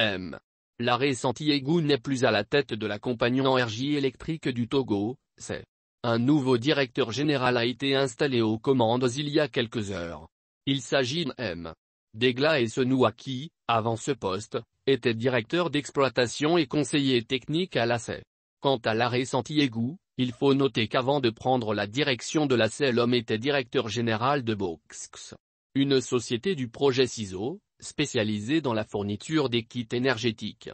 M. L'arrêt Santiago n'est plus à la tête de la compagnie Énergie électrique du Togo, c'est. Un nouveau directeur général a été installé aux commandes il y a quelques heures. Il s'agit de M. Degla Senoua qui, avant ce poste, était directeur d'exploitation et conseiller technique à l'ACE. Quant à l'arrêt Santiago, il faut noter qu'avant de prendre la direction de l'ACE, l'homme était directeur général de Boxx, une société du projet CISO, spécialisé dans la fourniture des kits énergétiques.